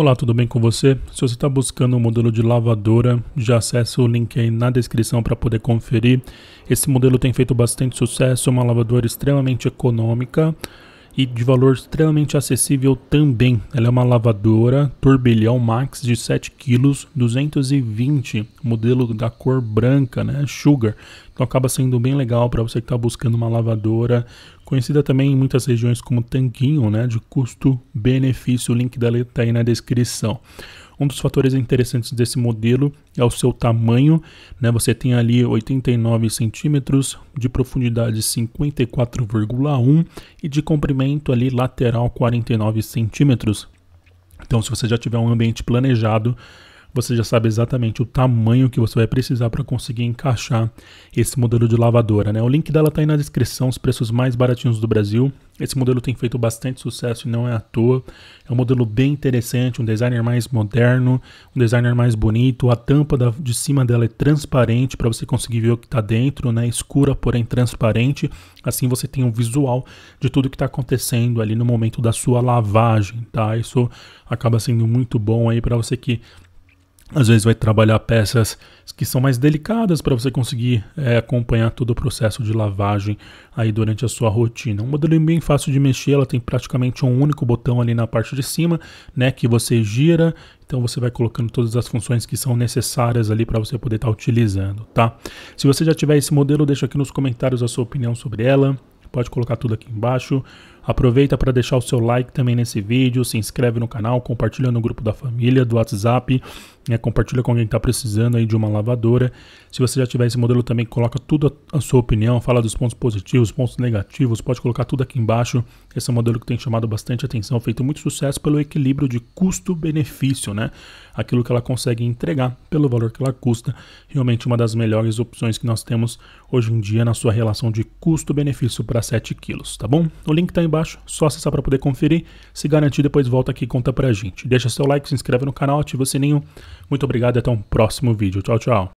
Olá, tudo bem com você? Se você está buscando um modelo de lavadora, já acessa o link aí na descrição para poder conferir. Esse modelo tem feito bastante sucesso, é uma lavadora extremamente econômica, e de valor extremamente acessível também. Ela é uma lavadora Turbilhão Max de 7 kg, 220, modelo da cor branca, né, Sugar. Então acaba sendo bem legal para você que está buscando uma lavadora, conhecida também em muitas regiões como tanquinho, né, de custo-benefício. O link da letra está aí na descrição. Um dos fatores interessantes desse modelo é o seu tamanho, né? Você tem ali 89 centímetros, de profundidade 54,1 e de comprimento ali lateral 49 centímetros. Então, se você já tiver um ambiente planejado, você já sabe exatamente o tamanho que você vai precisar para conseguir encaixar esse modelo de lavadora. Né? O link dela está aí na descrição, os preços mais baratinhos do Brasil. Esse modelo tem feito bastante sucesso e não é à toa. É um modelo bem interessante, um designer mais moderno, um designer mais bonito. A tampa da, de cima dela é transparente para você conseguir ver o que está dentro, né? escura, porém transparente. Assim você tem um visual de tudo que está acontecendo ali no momento da sua lavagem. Tá? Isso acaba sendo muito bom aí para você que às vezes vai trabalhar peças que são mais delicadas para você conseguir é, acompanhar todo o processo de lavagem aí durante a sua rotina. Um modelo bem fácil de mexer, ela tem praticamente um único botão ali na parte de cima, né, que você gira, então você vai colocando todas as funções que são necessárias ali para você poder estar tá utilizando, tá? Se você já tiver esse modelo, deixa aqui nos comentários a sua opinião sobre ela, pode colocar tudo aqui embaixo. Aproveita para deixar o seu like também nesse vídeo, se inscreve no canal, compartilha no grupo da família, do WhatsApp, né, compartilha com quem está precisando aí de uma lavadora. Se você já tiver esse modelo também, coloca tudo a, sua opinião, fala dos pontos positivos, pontos negativos, pode colocar tudo aqui embaixo. Esse é um modelo que tem chamado bastante atenção, feito muito sucesso pelo equilíbrio de custo-benefício, né? Aquilo que ela consegue entregar pelo valor que ela custa, realmente uma das melhores opções que nós temos hoje em dia na sua relação de custo-benefício para 7 quilos, tá bom? O link está embaixo embaixo, só acessar para poder conferir. Se garantir, depois volta aqui e conta pra gente. Deixa seu like, se inscreve no canal, ativa o sininho. Muito obrigado e até um próximo vídeo. Tchau, tchau.